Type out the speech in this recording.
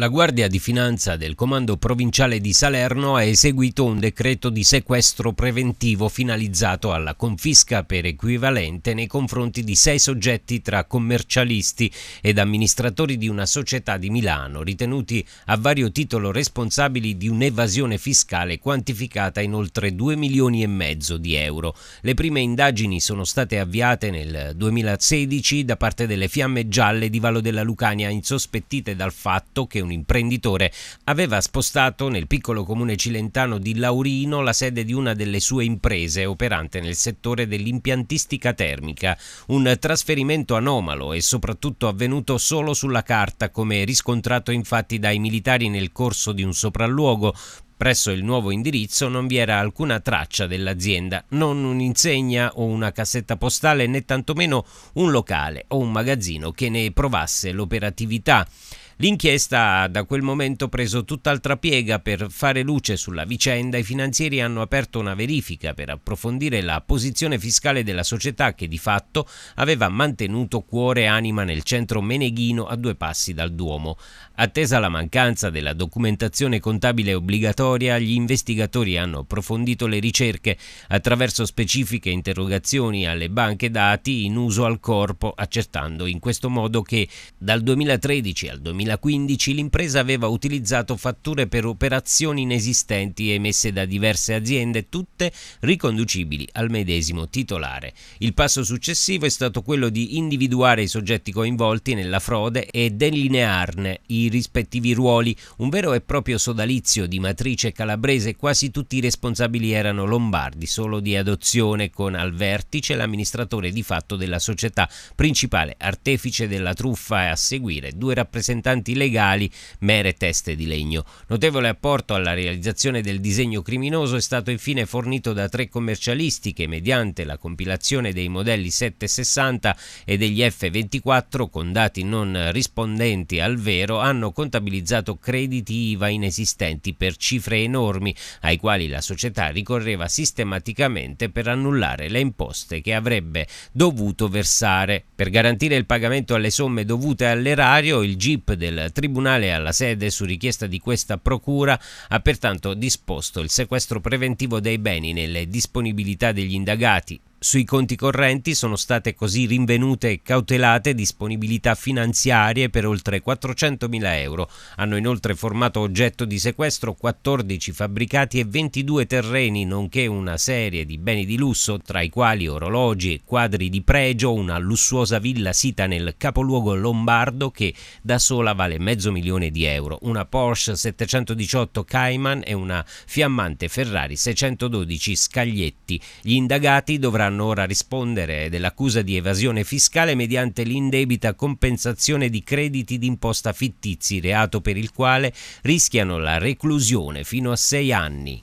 La Guardia di Finanza del Comando Provinciale di Salerno ha eseguito un decreto di sequestro preventivo finalizzato alla confisca per equivalente nei confronti di sei soggetti tra commercialisti ed amministratori di una società di Milano, ritenuti a vario titolo responsabili di un'evasione fiscale quantificata in oltre 2 milioni e mezzo di euro. Le prime indagini sono state avviate nel 2016 da parte delle Fiamme Gialle di Valo della Lucania, insospettite dal fatto che un un imprenditore, aveva spostato nel piccolo comune cilentano di Laurino la sede di una delle sue imprese operante nel settore dell'impiantistica termica, un trasferimento anomalo e soprattutto avvenuto solo sulla carta, come riscontrato infatti dai militari nel corso di un sopralluogo, Presso il nuovo indirizzo non vi era alcuna traccia dell'azienda, non un'insegna o una cassetta postale né tantomeno un locale o un magazzino che ne provasse l'operatività. L'inchiesta ha da quel momento preso tutt'altra piega per fare luce sulla vicenda. I finanzieri hanno aperto una verifica per approfondire la posizione fiscale della società che di fatto aveva mantenuto cuore e anima nel centro meneghino a due passi dal Duomo. Attesa la mancanza della documentazione contabile obbligatoria, gli investigatori hanno approfondito le ricerche attraverso specifiche interrogazioni alle banche dati in uso al corpo, accertando in questo modo che dal 2013 al 2014 2015 l'impresa aveva utilizzato fatture per operazioni inesistenti emesse da diverse aziende, tutte riconducibili al medesimo titolare. Il passo successivo è stato quello di individuare i soggetti coinvolti nella frode e delinearne i rispettivi ruoli, un vero e proprio sodalizio di matrice calabrese, quasi tutti i responsabili erano lombardi, solo di adozione con al vertice l'amministratore di fatto della società, principale artefice della truffa e a seguire due rappresentanti importanti legali mere teste di legno. Notevole apporto alla realizzazione del disegno criminoso è stato infine fornito da tre commercialisti che mediante la compilazione dei modelli 760 e degli F24 con dati non rispondenti al vero hanno contabilizzato crediti IVA inesistenti per cifre enormi ai quali la società ricorreva sistematicamente per annullare le imposte che avrebbe dovuto versare. Per garantire il pagamento alle somme dovute all'erario, il GIP del del Tribunale alla sede su richiesta di questa procura ha pertanto disposto il sequestro preventivo dei beni nelle disponibilità degli indagati sui conti correnti sono state così rinvenute e cautelate disponibilità finanziarie per oltre 400.000 euro. Hanno inoltre formato oggetto di sequestro 14 fabbricati e 22 terreni, nonché una serie di beni di lusso, tra i quali orologi e quadri di pregio, una lussuosa villa sita nel capoluogo lombardo che da sola vale mezzo milione di euro, una Porsche 718 Cayman e una fiammante Ferrari 612 Scaglietti. Gli indagati dovranno dovranno ora rispondere dell'accusa di evasione fiscale mediante l'indebita compensazione di crediti d'imposta fittizi, reato per il quale rischiano la reclusione fino a sei anni.